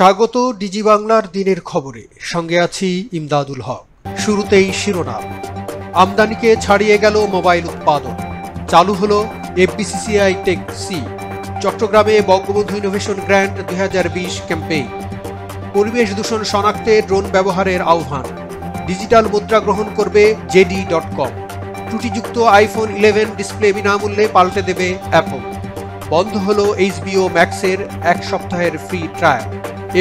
স্বাগত ডিজি বাংলার দিনের খবরে সঙ্গে আছি ইমদাদুল হক শুরুতেই শিরোনাম আমদানিকে ছাড়িয়ে গেল মোবাইল উৎপাদন চালু হল এফবিসিসিআই টেক সি চট্টগ্রামে বঙ্গবন্ধু ইনোভেশন গ্র্যান্ট দুই ক্যাম্পেইন পরিবেশ দূষণ শনাক্তে ড্রোন ব্যবহারের আহ্বান ডিজিটাল মুদ্রা গ্রহণ করবে জেডি ডট কম ত্রুটিযুক্ত আইফোন ইলেভেন ডিসপ্লে বিনামূল্যে পাল্টে দেবে অ্যাপল বন্ধ হল এইচবিও ম্যাক্সের এক সপ্তাহের ফ্রি ট্রায়াল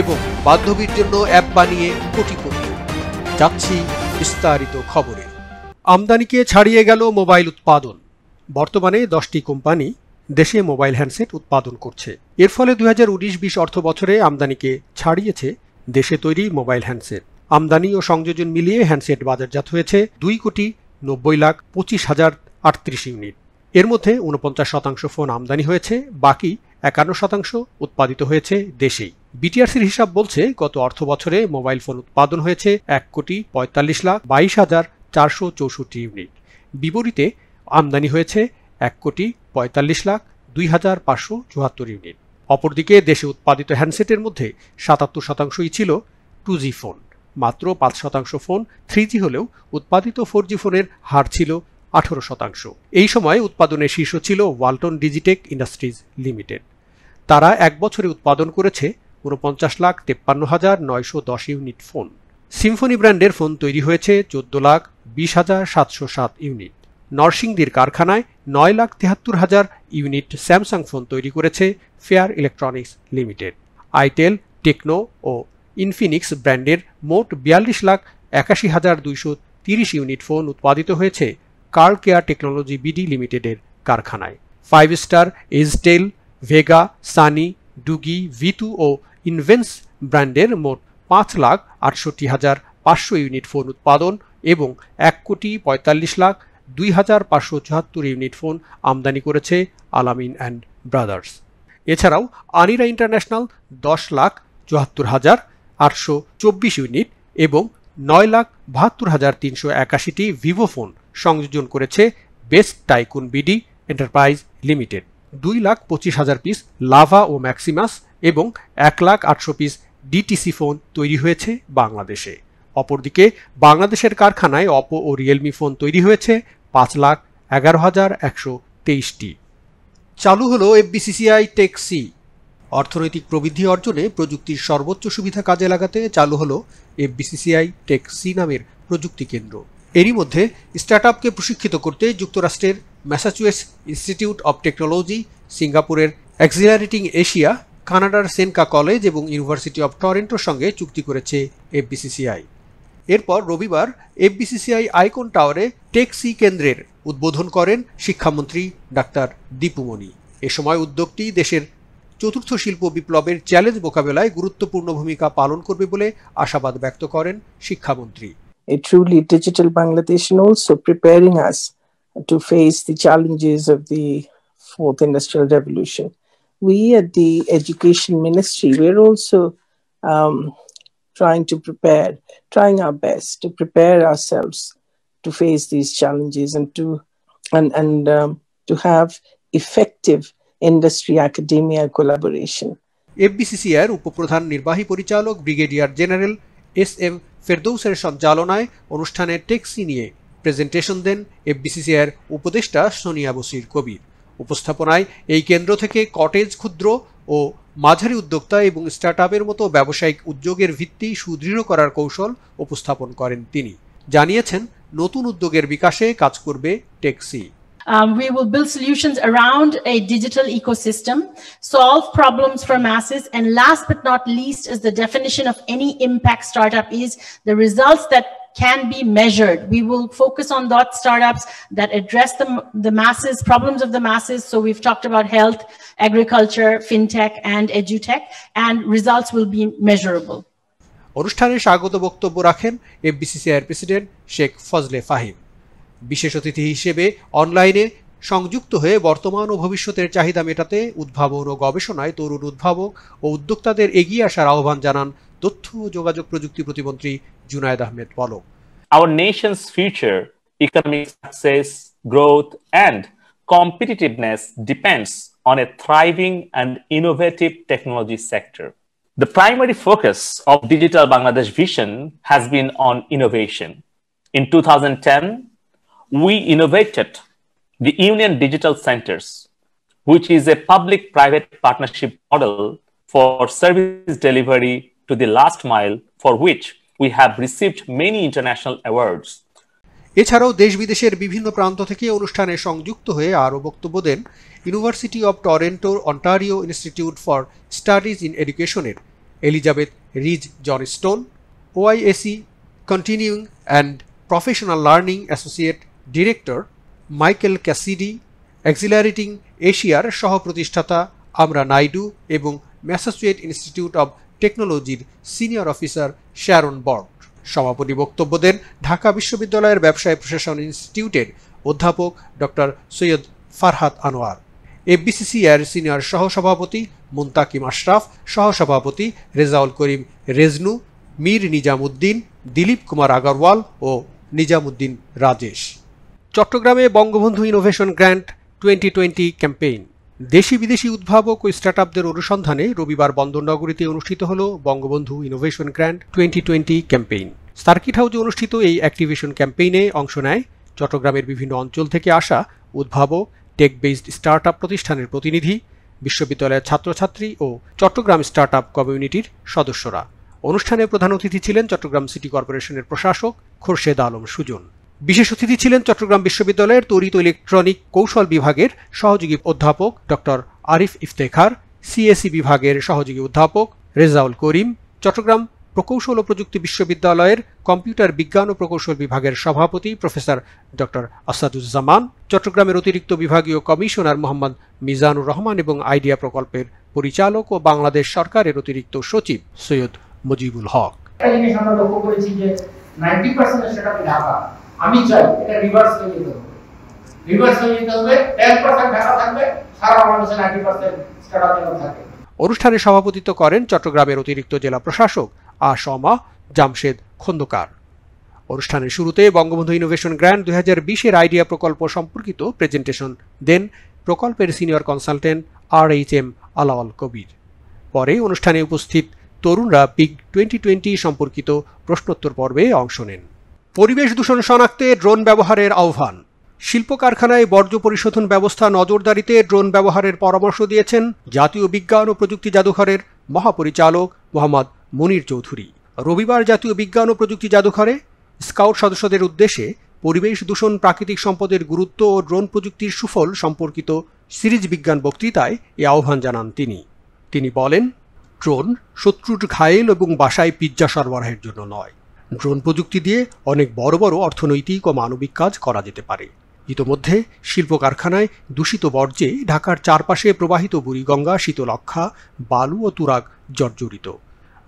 এবং বান্ধবীর জন্য অ্যাপ বানিয়ে কোটিপতি যাচ্ছি বিস্তারিত খবরে আমদানিকে ছাড়িয়ে গেল মোবাইল উৎপাদন বর্তমানে দশটি কোম্পানি দেশে মোবাইল হ্যান্ডসেট উৎপাদন করছে এর ফলে দু হাজার উনিশ বিশ অর্থ বছরে আমদানিকে ছাড়িয়েছে দেশে তৈরি মোবাইল হ্যান্ডসেট আমদানি ও সংযোজন মিলিয়ে হ্যান্ডসেট বাজারজাত হয়েছে দুই কোটি নব্বই লাখ পঁচিশ হাজার আটত্রিশ ইউনিট এর মধ্যে উনপঞ্চাশ শতাংশ ফোন আমদানি হয়েছে বাকি একান্ন শতাংশ উৎপাদিত হয়েছে দেশেই বিটিআরসির হিসাব বলছে গত অর্থ বছরে মোবাইল ফোন উৎপাদন হয়েছে এক কোটি পঁয়তাল্লিশ লাখ বাইশ হাজার চারশো চৌষট্টি ইউনিট বিপরীতে আমদানি হয়েছে এক কোটি পঁয়তাল্লিশ লাখ দুই হাজার পাঁচশো চুয়াত্তর ইউনিট অপরদিকে দেশে উৎপাদিত হ্যান্ডসেটের মধ্যে সাতাত্তর শতাংশই ছিল টু জি ফোন মাত্র পাঁচ শতাংশ ফোন থ্রি হলেও উৎপাদিত ফোর ফোনের হার ছিল আঠেরো শতাংশ এই সময় উৎপাদনের শীর্ষ ছিল ওয়ালটন ডিজিটেক ইন্ডাস্ট্রিজ লিমিটেড তারা এক বছরে উৎপাদন করেছে উনপঞ্চাশ লাখ তেপ্পান্ন হাজার নয়শো দশ ইউনিট ফোন সিম্ফনি ব্র্যান্ডের ফোন তৈরি হয়েছে চোদ্দ লাখ বিশ হাজার সাতশো সাত ইউনিট নরসিংদীর কারখানায় নয় লাখ তেহাত্তর হাজার ইউনিট স্যামসাং ফোন তৈরি করেছে Fair Electronics Limited itel Tecno ও ইনফিনিক্স ব্র্যান্ডের মোট বিয়াল্লিশ লাখ একাশি হাজার দুইশো তিরিশ ইউনিট ফোন উৎপাদিত হয়েছে কার কেয়ার টেকনোলজি বিডি লিমিটেডের কারখানায় five star Edgetel Vega Sunny Doogee Vitu ও ইনভেন্স ব্র্যান্ডের মোট পাঁচ লাখ আটষট্টি হাজার পাঁচশো ইউনিট ফোন উৎপাদন এবং এক কোটি পঁয়তাল্লিশ লাখ দুই হাজার পাঁচশো চুয়াত্তর ইউনিট ফোন আমদানি করেছে আলামিন অ্যান্ড ব্রাদার্স এছাড়াও আনিরা ইন্টারন্যাশনাল দশ লাখ চুয়াত্তর হাজার আটশো চব্বিশ ইউনিট এবং নয় লাখ বাহাত্তর হাজার তিনশো একাশিটি ভিভো ফোন সংযোজন করেছে Best Tycoon BD Enterprise Limited দুই লাখ পঁচিশ হাজার পিস লাভা ও ম্যাক্সিমাস এবং এক লাখ আটশো পিস ডিটিসি ফোন তৈরি হয়েছে বাংলাদেশে অপরদিকে বাংলাদেশের কারখানায় অপো ও রিয়েলমি ফোন তৈরি হয়েছে পাঁচ লাখ এগারো হাজার একশো তেইশটি চালু হলো এফবিসিসিআই টেক্সি অর্থনৈতিক প্রবৃদ্ধি অর্জনে প্রযুক্তির সর্বোচ্চ সুবিধা কাজে লাগাতে চালু হল এফবিসিসিআই টেক সি নামের প্রযুক্তি কেন্দ্র এরই মধ্যে স্টার্ট আপকে প্রশিক্ষিত করতে যুক্তরাষ্ট্রের ম্যাসাচুয়েটস ইনস্টিটিউট অব টেকনোলজি সিঙ্গাপুরের অ্যাক্সিলারেটিং এশিয়া কানাডার সেনকা কলেজ এবং ইউনিভার্সিটি অব টরেন্টোর সঙ্গে চুক্তি করেছে এফবিসিসিআই এরপর রবিবার এফবিসিসিআই আইকন টাওয়ারে টেক্সি কেন্দ্রের উদ্বোধন করেন শিক্ষামন্ত্রী ডাক্তার দীপুমণি এ সময় উদ্যোগটি দেশের চতুর্থ শিল্প বিপ্লবের চ্যালেঞ্জ মোকাবেলায় গুরুত্বপূর্ণ ভূমিকা পালন করবে বলে আশাবাদ ব্যক্ত করেন শিক্ষামন্ত্রী A truly digital Bangladesh and also preparing us to face the challenges of the fourth industrial revolution. We at the Education Ministry, we're also um, trying to prepare, trying our best to prepare ourselves to face these challenges and to and and um, to have effective industry academia collaboration. এফবিসিসিআর উপপ্রধান নির্বাহী পরিচালক brigadier general S M ফেরদৌসের সঞ্চালনায় অনুষ্ঠানে taxi নিয়ে presentation দেন FBCCR উপদেষ্টা সোনিয়া বসির কবির উপস্থাপনায় এই কেন্দ্র থেকে কটেজ ক্ষুদ্র ও মাঝারি উদ্যোক্তা এবং স্টার্টআপের মতো ব্যবসায়িক উদ্যোগের ভিত্তি সুদৃঢ় করার কৌশল উপস্থাপন করেন তিনি জানিয়েছেন নতুন উদ্যোগের বিকাশে কাজ করবে টেক্সি Um, we will build solutions around a digital ecosystem, solve problems for masses, and last but not least is the definition of any impact startup is the results that can be measured. We will focus on dot startups that address the, the masses, problems of the masses. So we've talked about health, agriculture, fintech, and edutech, and results will be measurable. অনুষ্ঠানে স্বাগত বক্তব্য রাখেন এফবিসিসিআইয়ের president Sheikh Fazle Fahim বিশেষ অতিথি হিসেবে অনলাইনে সংযুক্ত হয়ে বর্তমান ও ভবিষ্যতের চাহিদা মেটাতে উদ্ভাবন ও গবেষণায় তরুণ উদ্ভাবক ও উদ্যোক্তাদের এগিয়ে আসার আহ্বান জানান তথ্য ও যোগাযোগ প্রযুক্তি প্রতিমন্ত্রী Junaid Ahmed Palak our nation's future economic success growth and competitiveness depends on a thriving and innovative technology sector the primary focus of digital Bangladesh vision has been on innovation in to we innovated the Union Digital Centers, which is a public private partnership model for service delivery to the last mile, for which we have received many international awards. এছাড়াও দেশ বিদেশের বিভিন্ন প্রান্ত থেকে অনুষ্ঠানে সংযুক্ত হয়ে আরও বক্তব্য দেন ইউনিভার্সিটি অব টরেন্টোর Ontario Institute for Studies in এডুকেশনের Elizabeth Reese John OISE continuing and professional learning associate director Michael Cassidy accelerating এশিয়ার সহ প্রতিষ্ঠাতা আমরা নাইডু এবং ম্যাসাচুয়েট ইনস্টিটিউট অব টেকনোলজির সিনিয়র অফিসার শ্যারন বর্ড সভাপতি বক্তব্য দেন ঢাকা বিশ্ববিদ্যালয়ের ব্যবসায় প্রশাসন ইনস্টিটিউটের অধ্যাপক ডক্টর সৈয়দ ফারহাত আনোয়ার এফবিসিসিআইয়ের এর সিনিয়র সহসভাপতি মুন্তাকিম আশরাফ সহসভাপতি রেজাউল করিম রেজনু মীর নিজামুদ্দিন দিলীপ কুমার আগরওয়াল ও নিজামুদ্দিন রাজেশ চট্টগ্রামে Bangabandhu innovation grant twenty twenty campaign দেশি বিদেশি উদ্ভাবক ও স্টার্টআপদের অনুসন্ধানে রবিবার বন্দরনগরীতে অনুষ্ঠিত হল Bangabandhu innovation grant twenty twenty campaign circuit হাউজে অনুষ্ঠিত এই অ্যাক্টিভেশন ক্যাম্পেইনে অংশ নেয় চট্টগ্রামের বিভিন্ন অঞ্চল থেকে আসা উদ্ভাবক টেক বেসড স্টার্টআপ প্রতিষ্ঠানের প্রতিনিধি বিশ্ববিদ্যালয়ের ছাত্রছাত্রী ও চট্টগ্রাম স্টার্টআপ কমিউনিটির সদস্যরা অনুষ্ঠানে প্রধান অতিথি ছিলেন চট্টগ্রাম সিটি কর্পোরেশনের প্রশাসক খোরশেদ আলম সুজন বিশেষ অতিথি ছিলেন চট্টগ্রাম বিশ্ববিদ্যালয়ের তড়িৎ ইলেকট্রনিক কৌশল বিভাগের সহযোগী অধ্যাপক ডক্টর আরিফ ইফতেখার সিএসি বিভাগের সহযোগী অধ্যাপক রেজাউল করিম চট্টগ্রাম প্রকৌশল ও প্রযুক্তি বিশ্ববিদ্যালয়ের কম্পিউটার বিজ্ঞান ও প্রকৌশল বিভাগের সভাপতি প্রফেসর ডক্টর আসাদুজ্জামান চট্টগ্রামের অতিরিক্ত বিভাগীয় কমিশনার মোহাম্মদ মিজানুর রহমান এবং আইডিয়া প্রকল্পের পরিচালক ও বাংলাদেশ সরকারের অতিরিক্ত সচিব সৈয়দ মুজিবুল হক আমরা লক্ষ্য করেছি যে ঢাকা আমি চাই এটা রিভার্স হয়ে যেতে হবে রিভার্স হয়ে যেতে হবে টেন পার্সেন্ট ঢাকা থাকবে সারা বাংলাদেশে নাইনটি পার্সেন্ট যেন থাকে অনুষ্ঠানে সভাপতিত্ব করেন চট্টগ্রামের অতিরিক্ত জেলা প্রশাসক আসমা জামশেদ খন্দকার অনুষ্ঠানের শুরুতে বঙ্গবন্ধু ইনোভেশন গ্র্যান্ড দুই হাজার বিশের আইডিয়া প্রকল্প সম্পর্কিত প্রেজেন্টেশন দেন প্রকল্পের senior consultant R H M Alawal Kabir পরে অনুষ্ঠানে উপস্থিত তরুণরা বিগ টোয়েন্টি টোয়েন্টি সম্পর্কিত প্রশ্নোত্তর পর্বে অংশ নেন পরিবেশ দূষণ শনাক্তে ড্রোন ব্যবহারের আহ্বান শিল্প কারখানায় বর্জ্য পরিশোধন ব্যবস্থা নজরদারিতে ড্রোন ব্যবহারের পরামর্শ দিয়েছেন জাতীয় বিজ্ঞান ও প্রযুক্তি জাদুঘরের মহাপরিচালক মোহাম্মদ মনির চৌধুরী রবিবার জাতীয় বিজ্ঞান ও প্রযুক্তি জাদুঘরে স্কাউট সদস্যদের উদ্দেশ্যে পরিবেশ দূষণ প্রাকৃতিক সম্পদের গুরুত্ব ও ড্রোন প্রযুক্তির সুফল সম্পর্কিত সিরিজ বিজ্ঞান বক্তৃতায় এ আহ্বান জানান তিনি তিনি বলেন ড্রোন শত্রুর ঘায়েল এবং বাসায় পিজ্জা সরবরাহের জন্য নয় ড্রোন প্রযুক্তি দিয়ে অনেক বড় বড় অর্থনৈতিক ও মানবিক কাজ করা যেতে পারে ইতোমধ্যে শিল্প কারখানায় দূষিত বর্জ্যে ঢাকার চারপাশে প্রবাহিত বুড়িগঙ্গা শীতলক্ষা বালু ও তুরাগ জর্জরিত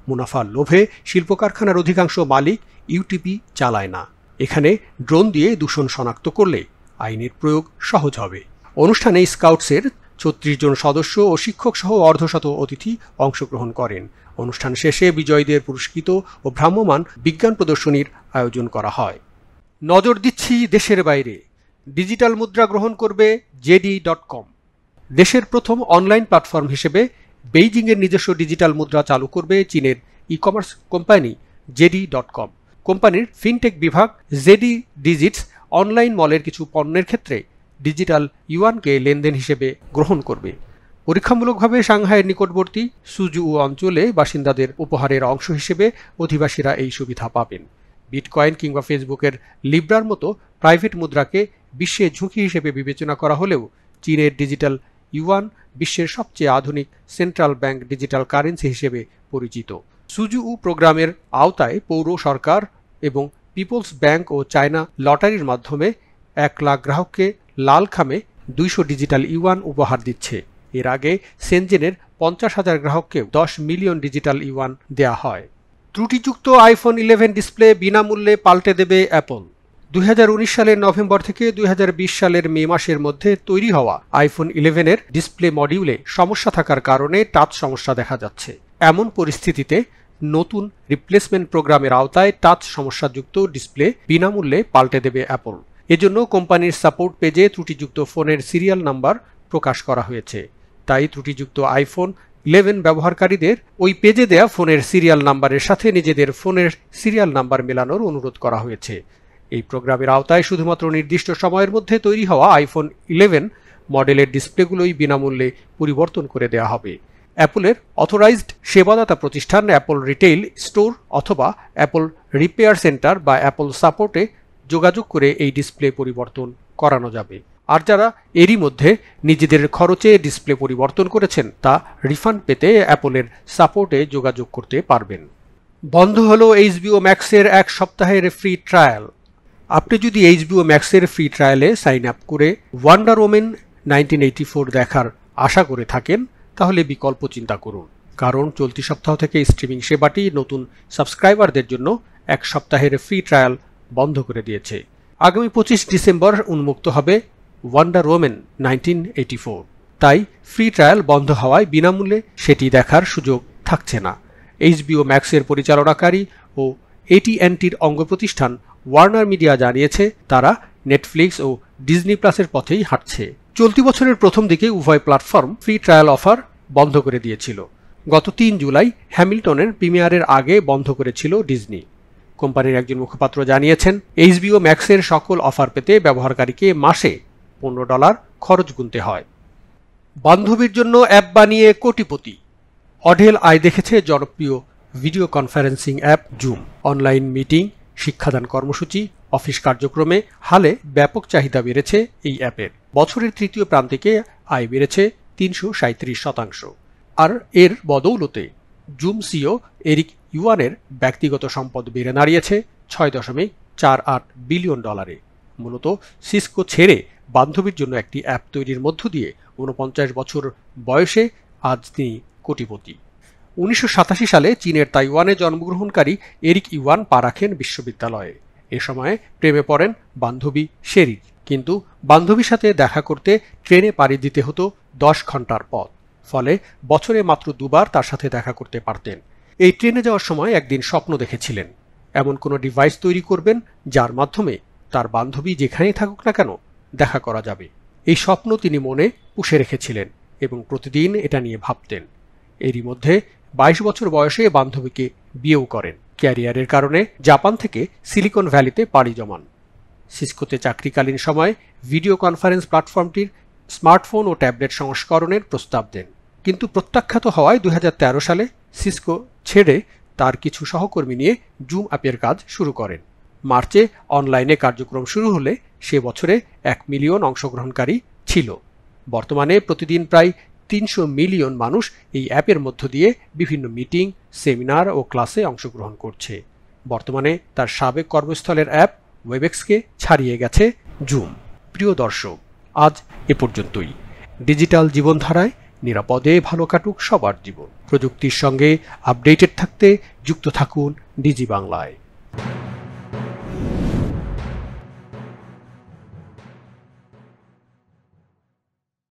মুনাফার লোভে শিল্প কারখানার অধিকাংশ মালিক ইউটিপি চালায় না এখানে ড্রোন দিয়ে দূষণ শনাক্ত করলে আইনের প্রয়োগ সহজ হবে অনুষ্ঠানে স্কাউটসের ছত্রিশ জন সদস্য ও শিক্ষক সহ অর্ধশত অতিথি অংশগ্রহণ করেন অনুষ্ঠান শেষে বিজয়ীদের পুরস্কৃত ও ভ্রাম্যমান বিজ্ঞান প্রদর্শনীর আয়োজন করা হয় নজর দিচ্ছি দেশের বাইরে ডিজিটাল মুদ্রা গ্রহণ করবে জেডি ডট কম দেশের প্রথম অনলাইন প্ল্যাটফর্ম হিসেবে বেইজিংয়ের নিজস্ব ডিজিটাল মুদ্রা চালু করবে চীনের ecommerce company JD dot com কোম্পানির ফিনটেক বিভাগ জেডি ডিজিটস অনলাইন মলের কিছু পণ্যের ক্ষেত্রে ডিজিটাল ইউয়ানকে লেনদেন হিসেবে গ্রহণ করবে পরীক্ষামূলকভাবে সাংহাইয়ের নিকটবর্তী সুজুউ অঞ্চলে বাসিন্দাদের উপহারের অংশ হিসেবে অধিবাসীরা এই সুবিধা পাবেন বিটকয়েন কিংবা ফেসবুকের লিব্রার মতো প্রাইভেট মুদ্রাকে বিশ্বে ঝুঁকি হিসেবে বিবেচনা করা হলেও চীনের ডিজিটাল ইউয়ান বিশ্বের সবচেয়ে আধুনিক সেন্ট্রাল ব্যাংক ডিজিটাল কারেন্সি হিসেবে পরিচিত সুজুউ প্রোগ্রামের আওতায় পৌর সরকার এবং পিপলস ব্যাংক ও চায়না লটারির মাধ্যমে এক লাখ গ্রাহককে লাল খামে দুইশো ডিজিটাল ইউয়ান উপহার দিচ্ছে এর আগে সেনজেনের পঞ্চাশ হাজার গ্রাহককেও দশ মিলিয়ন ডিজিটাল ইওয়ান দেয়া হয় ত্রুটিযুক্ত আইফোন ইলেভেন ডিসপ্লে বিনামূল্যে পাল্টে দেবে অ্যাপল দুই সালের নভেম্বর থেকে দুই সালের মে মাসের মধ্যে তৈরি হওয়া আইফোন ইলেভেনের ডিসপ্লে মডিউলে সমস্যা থাকার কারণে টাচ সমস্যা দেখা যাচ্ছে এমন পরিস্থিতিতে নতুন রিপ্লেসমেন্ট প্রোগ্রামের আওতায় টাচ সমস্যাযুক্ত ডিসপ্লে বিনামূল্যে পাল্টে দেবে অ্যাপল এজন্য কোম্পানির সাপোর্ট পেজে ত্রুটিযুক্ত ফোনের সিরিয়াল নাম্বার প্রকাশ করা হয়েছে তাই ত্রুটিযুক্ত আইফোন ইলেভেন ব্যবহারকারীদের ওই পেজে দেয়া ফোনের সিরিয়াল নাম্বারের সাথে নিজেদের ফোনের সিরিয়াল নাম্বার মেলানোর অনুরোধ করা হয়েছে এই প্রোগ্রামের আওতায় শুধুমাত্র নির্দিষ্ট সময়ের মধ্যে তৈরি হওয়া আইফোন ইলেভেন মডেলের ডিসপ্লেগুলোই বিনামূল্যে পরিবর্তন করে দেয়া হবে অ্যাপলের অথরাইজড সেবাদাতা প্রতিষ্ঠান অ্যাপল রিটেইল স্টোর অথবা অ্যাপল রিপেয়ার সেন্টার বা অ্যাপল সাপোর্টে যোগাযোগ করে এই ডিসপ্লে পরিবর্তন করানো যাবে আর যারা এরই মধ্যে নিজেদের খরচে ডিসপ্লে পরিবর্তন করেছেন তা রিফান্ড পেতে অ্যাপলের সাপোর্টে যোগাযোগ করতে পারবেন বন্ধ হলো এইচবিও ম্যাক্সের এক সপ্তাহের ফ্রি ট্রায়াল আপনি যদি এইচবিও ম্যাক্সের ফ্রি ট্রায়ালে সাইন আপ করে ওয়ান্ডার ওমেন নাইনটিন দেখার আশা করে থাকেন তাহলে বিকল্প চিন্তা করুন কারণ চলতি সপ্তাহ থেকে স্ট্রিমিং সেবাটি নতুন সাবস্ক্রাইবারদের জন্য এক সপ্তাহের ফ্রি ট্রায়াল বন্ধ করে দিয়েছে আগামী পঁচিশ ডিসেম্বর উন্মুক্ত হবে ওয়ান্ডার ওমেন নাইনটিন তাই ফ্রি ট্রায়াল বন্ধ হওয়ায় বিনামূল্যে সেটি দেখার সুযোগ থাকছে না এইচবিও ম্যাক্সের পরিচালনাকারী ও এটিএনটির অঙ্গ প্রতিষ্ঠান ওয়ার্নার মিডিয়া জানিয়েছে তারা নেটফ্লিক্স ও ডিজনি প্লাসের পথেই হাঁটছে চলতি বছরের প্রথম দিকে উভয় প্ল্যাটফর্ম ফ্রি ট্রায়াল অফার বন্ধ করে দিয়েছিল গত তিন জুলাই হ্যামিল্টনের প্রিমিয়ারের আগে বন্ধ করেছিল ডিজনি কোম্পানির একজন মুখপাত্র জানিয়েছেন এইচবিও ম্যাক্সের সকল অফার পেতে ব্যবহারকারীকে মাসে পনেরো ডলার খরচ গুনতে হয় বান্ধবীর জন্য অ্যাপ বানিয়ে কোটিপতি অঢেল আয় দেখেছে জনপ্রিয় video conferencing app Zoom online meeting শিক্ষাদান কর্মসূচি অফিস কার্যক্রমে হালে ব্যাপক চাহিদা বেড়েছে এই অ্যাপের বছরের তৃতীয় প্রান্তিকে আয় বেড়েছে তিনশো শতাংশ আর এর বদৌলতে জুম সিও এরিক ইউয়ানের ব্যক্তিগত সম্পদ বেড়ে দাঁড়িয়েছে ছয় দশমিক চার আট বিলিয়ন ডলারে মূলত সিসকো ছেড়ে বান্ধবীর জন্য একটি অ্যাপ তৈরির মধ্য দিয়ে উনপঞ্চাশ বছর বয়সে আজ তিনি কোটিপতি উনিশশো সালে চীনের তাইওয়ানে জন্মগ্রহণকারী এরিক ইওয়ান পা রাখেন বিশ্ববিদ্যালয়ে এ সময়ে প্রেমে পড়েন বান্ধবী শেরি কিন্তু বান্ধবীর সাথে দেখা করতে ট্রেনে পাড়ি দিতে হতো দশ ঘন্টার পথ ফলে বছরে মাত্র দুবার তার সাথে দেখা করতে পারতেন এই ট্রেনে যাওয়ার সময় একদিন স্বপ্ন দেখেছিলেন এমন কোনো ডিভাইস তৈরি করবেন যার মাধ্যমে তার বান্ধবী যেখানেই থাকুক না কেন দেখা করা যাবে এই স্বপ্ন তিনি মনে পুষে রেখেছিলেন এবং প্রতিদিন এটা নিয়ে ভাবতেন এরই মধ্যে ২২ বছর বয়সে বান্ধবীকে বিয়েও করেন ক্যারিয়ারের কারণে জাপান থেকে সিলিকন ভ্যালিতে পাড়ি জমান সিসকোতে চাকরিকালীন সময় ভিডিও কনফারেন্স প্ল্যাটফর্মটির স্মার্টফোন ও ট্যাবলেট সংস্করণের প্রস্তাব দেন কিন্তু প্রত্যাখ্যাত হওয়ায় দুই সালে সিসকো ছেড়ে তার কিছু সহকর্মী নিয়ে জুম অ্যাপের কাজ শুরু করেন মার্চে অনলাইনে কার্যক্রম শুরু হলে সে বছরে এক মিলিয়ন অংশগ্রহণকারী ছিল বর্তমানে প্রতিদিন প্রায় তিনশো মিলিয়ন মানুষ এই অ্যাপের মধ্য দিয়ে বিভিন্ন মিটিং সেমিনার ও ক্লাসে অংশগ্রহণ করছে বর্তমানে তার সাবেক কর্মস্থলের অ্যাপ ওয়েবেক্সকে ছাড়িয়ে গেছে জুম প্রিয় দর্শক আজ এ পর্যন্তই ডিজিটাল জীবনধারায় নিরাপদে ভালো কাটুক সবার জীবন প্রযুক্তির সঙ্গে আপডেটেড থাকতে যুক্ত থাকুন ডিজি বাংলায়